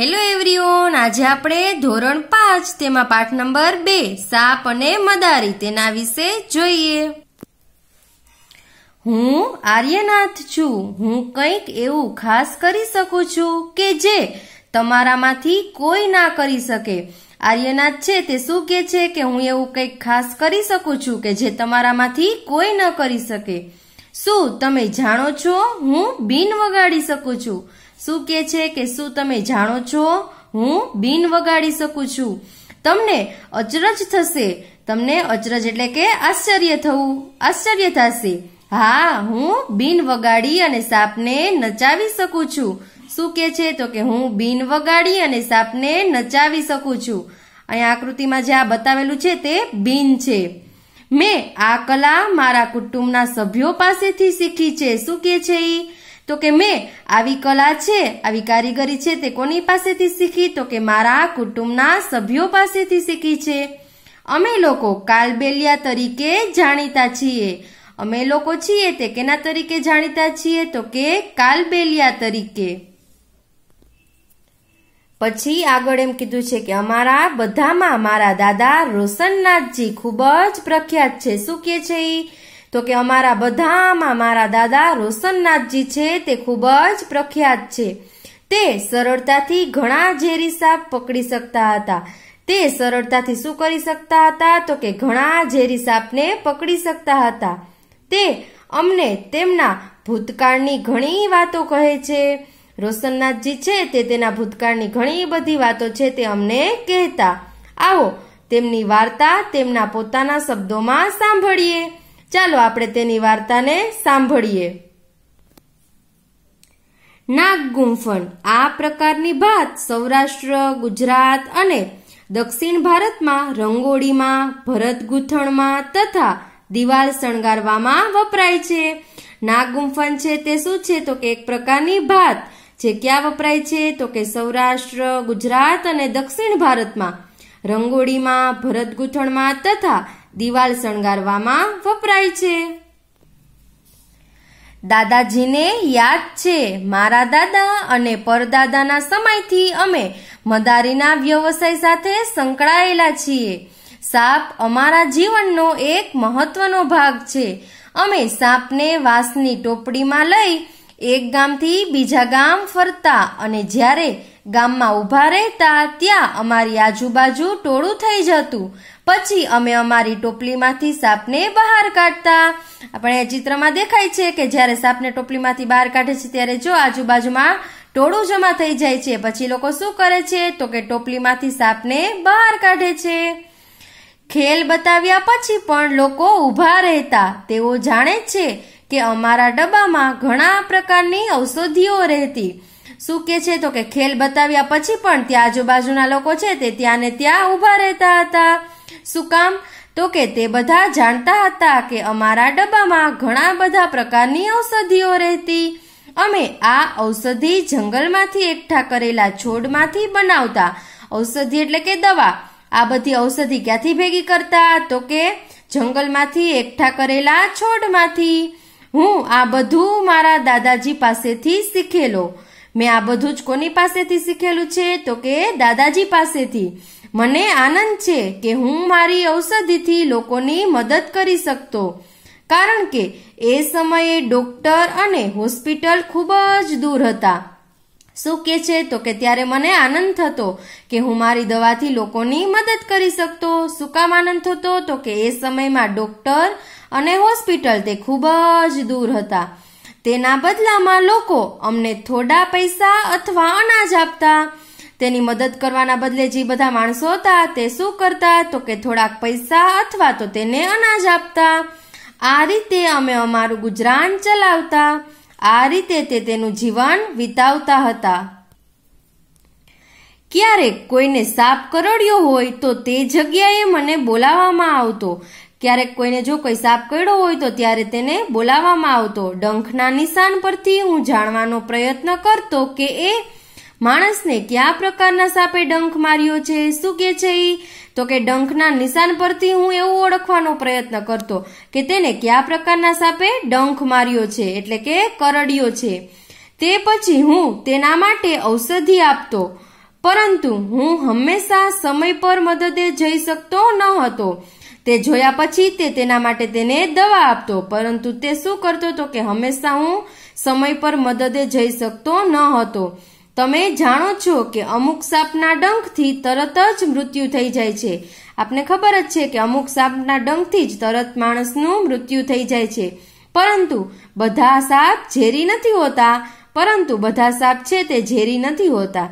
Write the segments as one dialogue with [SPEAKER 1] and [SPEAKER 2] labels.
[SPEAKER 1] hello એવરીઓન આજે આપણે ધોરણ પાંચ તેમાં પાઠ નંબર બે સાપ અને મદારી તેના વિશે જોઈએ હું આર્યનાથ છું હું કંઈક એવું ખાસ કરી શકું છું કે જે તમારામાંથી કોઈ ના કરી શકે આર્યનાથ છે તે શું કે છે કે હું એવું કંઈક ખાસ કરી શકું છું કે જે તમારામાંથી કોઈ ન કરી શકે શું તમે જાણો છો હું બિન વગાડી શકું છું શું કે છે કે શું તમે જાણો છો હું બીન વગાડી શકું છું તમને અચરજ થશે તમને અચરજ એટલે કે આશ્ચર્ય થવું આશ્ચર્ય થશે હા હું બીન વગાડી અને સાપને નચાવી શકું છું શું કે છે તો કે હું બીન વગાડી અને સાપને નચાવી શકું છું અહીંયા આકૃતિમાં જે આ બતાવેલું છે તે બીન છે મેં આ કલા મારા કુટુંબના સભ્યો પાસેથી શીખી છે શું કે છે એ તો કે મેં આવી કલા છે આવી કારીગરી છે તે કોની પાસેથી શીખી તો કે મારા કુટુંબના સભ્યો પાસેથી શીખી છે અમે લોકો કાલબેલિયા તરીકે જાણીતા છીએ અમે લોકો છીએ તે કેના તરીકે જાણીતા છીએ તો કે કાલબેલિયા તરીકે પછી આગળ એમ કીધું છે કે અમારા બધામાં મારા દાદા રોશનનાથજી ખૂબ જ પ્રખ્યાત છે શું કે છે એ તો કે અમારા બધામાં મારા દાદા રોશનનાથજી છે તે ખૂબ જ પ્રખ્યાત છે તે સરળતાથી ઘણા ઝેરી સાપ પકડી શકતા હતા તે સરળતાથી શું કરી શકતા હતા તો કે ઘણા ઝેરી સાપને પકડી શકતા હતા તે અમને તેમના ભૂતકાળની ઘણી વાતો કહે છે રોશનનાથજી છે તે તેના ભૂતકાળની ઘણી બધી વાતો છે તે અમને કહેતા આવો તેમની વાર્તા તેમના પોતાના શબ્દોમાં સાંભળીએ ચાલો આપણે તેની વાર્તાને સાંભળીએ નાગ ગુંફણ આ પ્રકારની ભાત સૌરાષ્ટ્ર ગુજરાત અને દક્ષિણ ભારતમાં રંગોળીમાં ભરત ગૂંથણમાં તથા દિવાલ શણગારવામાં વપરાય છે નાગ ગુંફણ છે તે શું છે તો કે એક પ્રકારની ભાત જે ક્યાં વપરાય છે તો કે સૌરાષ્ટ્ર ગુજરાત અને દક્ષિણ ભારતમાં રંગોળીમાં ભરત ગૂંથણમાં તથા દિવાલ શણગારવામાં વપરાય છે દાદાજીને યાદ છે મારા દાદા અને પરદાદાના સમયથી અમે મદારીના વ્યવસાય સાથે સંકળાયેલા છીએ સાપ અમારા જીવનનો એક મહત્વનો ભાગ છે અમે સાપને વાસની ટોપડીમાં લઈ એક ગામથી બીજા ગામ ફરતા અને જ્યારે ગામમાં ઊભા રહેતા ત્યાં અમારી આજુબાજુ ટોળું થઈ જતું પછી અમે અમારી ટોપલીમાંથી સાપને બહાર કાઢતા આપણે ચિત્રમાં દેખાય છે કે જ્યારે સાપને ટોપલીમાંથી બહાર કાઢે છે ત્યારે જો આજુબાજુમાં ટોળું જમા થઈ જાય છે પછી લોકો શું કરે છે તો કે ટોપલીમાંથી સાપને બહાર કાઢે છે ખેલ બતાવ્યા પછી પણ લોકો ઊભા રહેતા તેઓ જાણે છે કે અમારા ડબ્બામાં ઘણા પ્રકારની ઔષધિઓ રહેતી શું કે છે તો કે ખેલ બતાવ્યા પછી પણ ત્યાં આજુબાજુના લોકો છે તે ત્યાં ને ત્યાં ઊભા રહેતા હતા શું કામ તો કે તે બધા જાણતા હતા કે અમારા ડબ્બામાં ઘણા બધા પ્રકારની ઔષધિઓ રહેતી અમે આ ઔષધિ જંગલમાંથી એકઠા કરેલા છોડમાંથી બનાવતા ઔષધિ એટલે કે દવા આ બધી ઔષધિ ક્યાંથી ભેગી કરતા તો કે જંગલમાંથી એકઠા કરેલા છોડમાંથી હું આ બધું મારા દાદાજી પાસેથી શીખેલો મેં આ બધું જ કોની પાસેથી શીખેલું છે તો કે દાદાજી પાસેથી મને આનંદ છે કે હું મારી ઔષધિથી લોકોની મદદ કરી શકતો કારણ કે એ સમયે ડોક્ટર અને હોસ્પિટલ ખૂબ જ દૂર હતા શું કે છે તો કે ત્યારે મને આનંદ થતો કે હું મારી દવાથી લોકોની મદદ કરી શકતો શું કામ આનંદ થતો તો કે એ સમયમાં ડોક્ટર અને હોસ્પિટલ તે ખૂબ જ દૂર હતા તેના બદલામાં લોકો અમને થોડા પૈસા અથવા અનાજ આપતા તેની મદદ કરવાના બદલે જે બધા માણસો હતા તે શું કરતા તો કે થોડાક પૈસા અથવા તો તેને અનાજ આપતા આ રીતે અમે અમારું ગુજરાન ચલાવતા આ રીતે તે તેનું જીવન વિતાવતા હતા ક્યારેક કોઈને સાપ કરડ્યો હોય તો તે જગ્યાએ મને બોલાવવામાં આવતો ક્યારેક કોઈને જો કોઈ સાપ કરડ્યો હોય તો ત્યારે તેને બોલાવવામાં આવતો ડંખના નિશાન પરથી હું જાણવાનો પ્રયત્ન કરતો કે એ માણસને કયા પ્રકારના સાપે ડંખ માર્યો છે શું કે છે એ તો કે ડંખના નિશાન પરથી હું એવું ઓળખવાનો પ્રયત્ન કરતો કે તેને કયા પ્રકારના સાપે ડંખ માર્યો છે એટલે કે કરડ્યો છે તે પછી હું તેના માટે ઔષધિ આપતો પરંતુ હું હંમેશા સમય પર મદદે જઈ શકતો ન હતો તે જોયા પછી તે તેના માટે તેને દવા આપતો પરંતુ તે શું કરતો તો કે હંમેશા હું સમય પર મદદે જઈ શકતો ન હતો તમે જાણો છો કે અમુક સાપના ડંખથી તરત જ મૃત્યુ થઈ જાય છે આપને ખબર જ છે કે અમુક સાપના ડંખથી જ તરત માણસનું મૃત્યુ થઈ જાય છે પરંતુ બધા સાપ ઝેરી નથી હોતા પરંતુ બધા સાપ છે તે ઝેરી નથી હોતા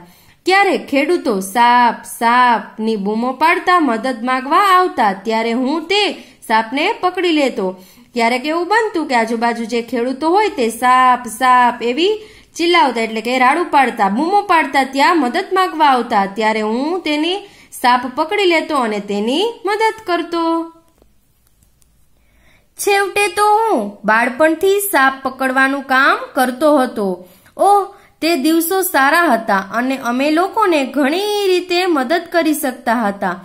[SPEAKER 1] ત્યારે ખેડૂતો સાપ સાપની બૂમો પાડતા મદદ માગવા આવતા ત્યારે હું તે સાપને પકડી લેતો ક્યારેક એવું બનતું કે આજુબાજુ જે ખેડૂતો હોય તે સાપ સાપ એવી ચિલ્લાવતા એટલે કે રાડું પાડતા બૂમો પાડતા ત્યાં મદદ માગવા આવતા ત્યારે હું તેની સાપ પકડી લેતો અને તેની મદદ કરતો છેવટે તો હું બાળપણથી સાપ પકડવાનું કામ કરતો હતો ઓહ તે દિવસો સારા હતા અને અમે લોકોને ઘણી રીતે મદદ કરી શકતા હતા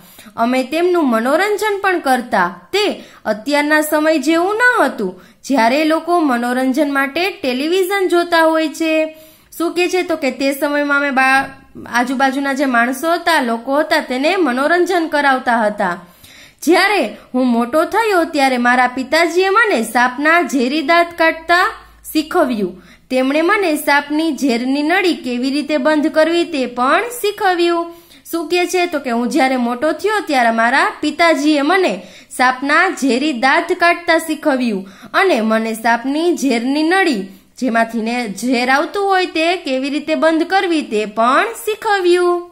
[SPEAKER 1] અમે તેમનું મનોરંજન પણ કરતા તે અત્યારના સમય જેવું ન હતું જ્યારે લોકો મનોરંજન માટે ટેલિવિઝન જોતા હોય છે શું કે છે તો કે તે સમયમાં અમે બા આજુબાજુના જે માણસો હતા લોકો હતા તેને મનોરંજન કરાવતા હતા જ્યારે હું મોટો થયો ત્યારે મારા પિતાજીએ મને સાપના ઝેરી દાંત કાઢતા શીખવ્યું તેમણે મને સાપની ઝેરની નળી કેવી રીતે બંધ કરવી તે પણ શીખવ્યું શું કહે છે તો કે હું જ્યારે મોટો થયો ત્યારે મારા પિતાજીએ મને સાપના ઝેરી દાંત કાઢતા શીખવ્યું અને મને સાપની ઝેરની નળી જેમાંથી ને ઝેર આવતું હોય તે કેવી રીતે બંધ કરવી તે પણ શીખવ્યું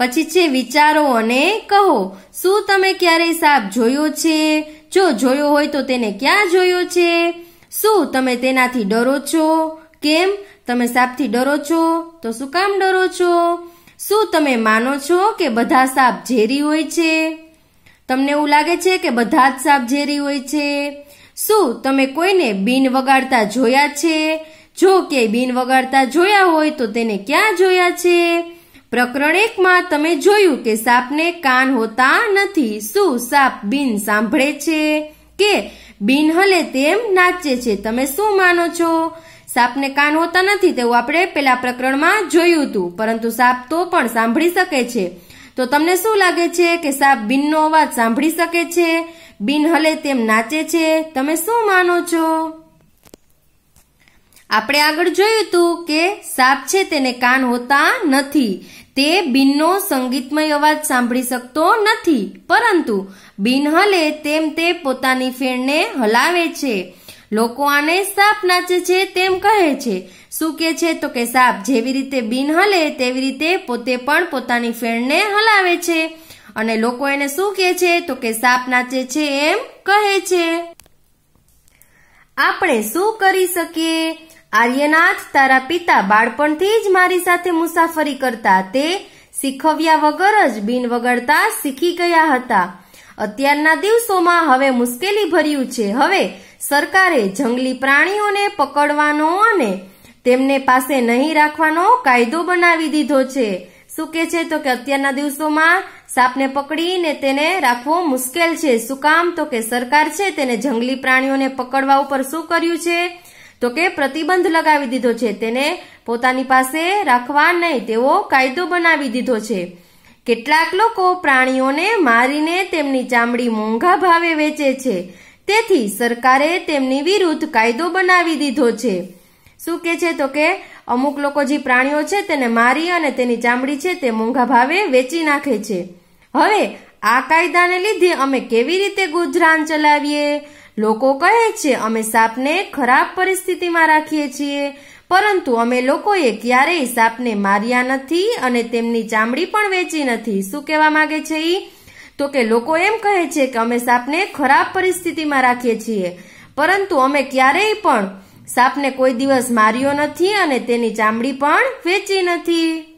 [SPEAKER 1] પછી છે વિચારો અને કહો શું તમે ક્યારેય સાપ જોયો છે જો જોયો હોય તો તેને ક્યાં જોયો છે શું તમે તેનાથી ડરો છો કેમ તમે સાપથી ડરો છો તો શું કામ ડરો છો શું તમે માનો છો કે બધા સાપ ઝેરી હોય છે તમને એવું લાગે છે કે બધા જ સાપ ઝેરી હોય છે શું તમે કોઈને બિન વગાડતા જોયા છે જો કે બિન વગાડતા જોયા હોય તો તેને ક્યાં જોયા છે પ્રકરણ એકમાં તમે જોયું કે સાપને કાન હોતા નથી શું સાપ બિન સાંભળે છે કે બિન હલે તેમ નાચે છે તમે શું માનો છો સાપને કાન હોતા નથી તેવું આપણે પેલા પ્રકરણમાં જોયું હતું પરંતુ સાપ તો પણ સાંભળી શકે છે તો તમને શું લાગે છે કે સાપ બિનનો અવાજ સાંભળી શકે છે બિન હલે તેમ નાચે છે તમે શું માનો છો આપણે આગળ જોયું હતું કે સાપ છે તેને કાન હોતા નથી તે બિનનો સંગીતમય અવાજ સાંભળી શકતો નથી પરંતુ બિન હલે તેમ તે પોતાની ફેણને હલાવે છે લોકો આને સાપ નાચે છે તેમ કહે છે શું કે છે તો કે સાપ જેવી રીતે બિન હલે તેવી રીતે પોતે પણ પોતાની ફેણને હલાવે છે અને લોકો એને શું કહે છે તો કે સાપ નાચે છે એમ કહે છે આપણે શું કરી શકીએ આર્યનાથ તારા પિતા બાળપણથી જ મારી સાથે મુસાફરી કરતા તે શીખવ્યા વગર જ બિન વગડતા શીખી ગયા હતા અત્યારના દિવસોમાં હવે મુશ્કેલી ભર્યું છે હવે સરકારે જંગલી પ્રાણીઓને પકડવાનો અને તેમને પાસે નહીં રાખવાનો કાયદો બનાવી દીધો છે શું કે છે તો કે અત્યારના દિવસોમાં સાપને પકડીને તેને રાખવો મુશ્કેલ છે શું કામ તો કે સરકાર છે તેને જંગલી પ્રાણીઓને પકડવા ઉપર શું કર્યું છે તો કે પ્રતિબંધ લગાવી દીધો છે તેને પોતાની પાસે રાખવા નહીં તેવો કાયદો બનાવી દીધો છે કેટલાક લોકો પ્રાણીઓને મારીને તેમની ચામડી મોંઘા ભાવે વેચે છે તેથી સરકારે તેમની વિરુદ્ધ કાયદો બનાવી દીધો છે શું કે છે તો કે અમુક લોકો જે પ્રાણીઓ છે તેને મારી અને તેની ચામડી છે તે મોંઘા ભાવે વેચી નાખે છે હવે આ કાયદાને લીધે અમે કેવી રીતે ગુજરાન ચલાવીએ લોકો કહે છે અમે સાપને ખરાબ પરિસ્થિતિમાં રાખીએ છીએ પરંતુ અમે લોકોએ ક્યારેય સાપને માર્યા નથી અને તેમની ચામડી પણ વેચી નથી શું કહેવા માંગે છે એ તો કે લોકો એમ કહે છે કે અમે સાપને ખરાબ પરિસ્થિતિમાં રાખીએ છીએ પરંતુ અમે ક્યારેય પણ સાપને કોઈ દિવસ માર્યો નથી અને તેની ચામડી પણ વેચી નથી